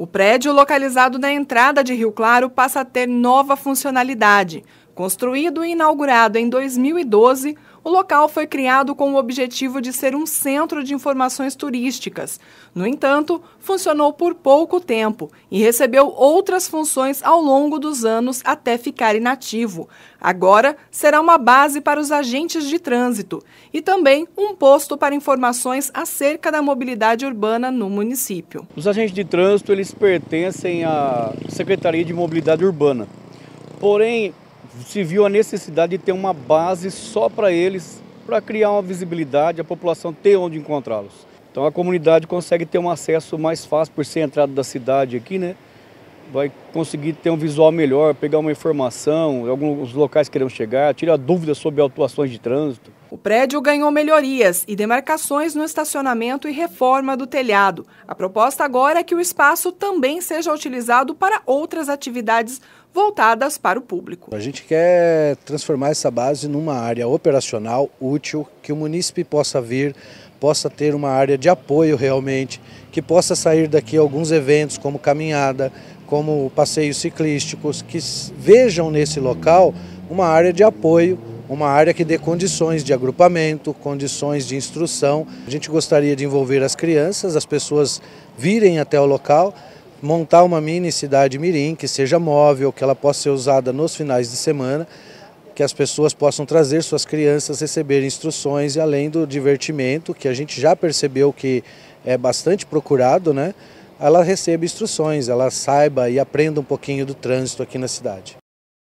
O prédio localizado na entrada de Rio Claro passa a ter nova funcionalidade. Construído e inaugurado em 2012, o local foi criado com o objetivo de ser um centro de informações turísticas. No entanto, funcionou por pouco tempo e recebeu outras funções ao longo dos anos até ficar inativo. Agora será uma base para os agentes de trânsito e também um posto para informações acerca da mobilidade urbana no município. Os agentes de trânsito eles pertencem à Secretaria de Mobilidade Urbana. Porém, se viu a necessidade de ter uma base só para eles, para criar uma visibilidade, a população ter onde encontrá-los. Então a comunidade consegue ter um acesso mais fácil por ser entrada da cidade aqui, né? Vai conseguir ter um visual melhor, pegar uma informação, alguns locais que queremos chegar, tirar dúvidas sobre autuações de trânsito. O prédio ganhou melhorias e demarcações no estacionamento e reforma do telhado. A proposta agora é que o espaço também seja utilizado para outras atividades voltadas para o público. A gente quer transformar essa base numa área operacional útil que o munícipe possa vir, possa ter uma área de apoio realmente, que possa sair daqui alguns eventos como caminhada, como passeios ciclísticos, que vejam nesse local uma área de apoio uma área que dê condições de agrupamento, condições de instrução. A gente gostaria de envolver as crianças, as pessoas virem até o local, montar uma mini cidade mirim que seja móvel, que ela possa ser usada nos finais de semana, que as pessoas possam trazer suas crianças, receber instruções e além do divertimento, que a gente já percebeu que é bastante procurado, né? Ela receba instruções, ela saiba e aprenda um pouquinho do trânsito aqui na cidade.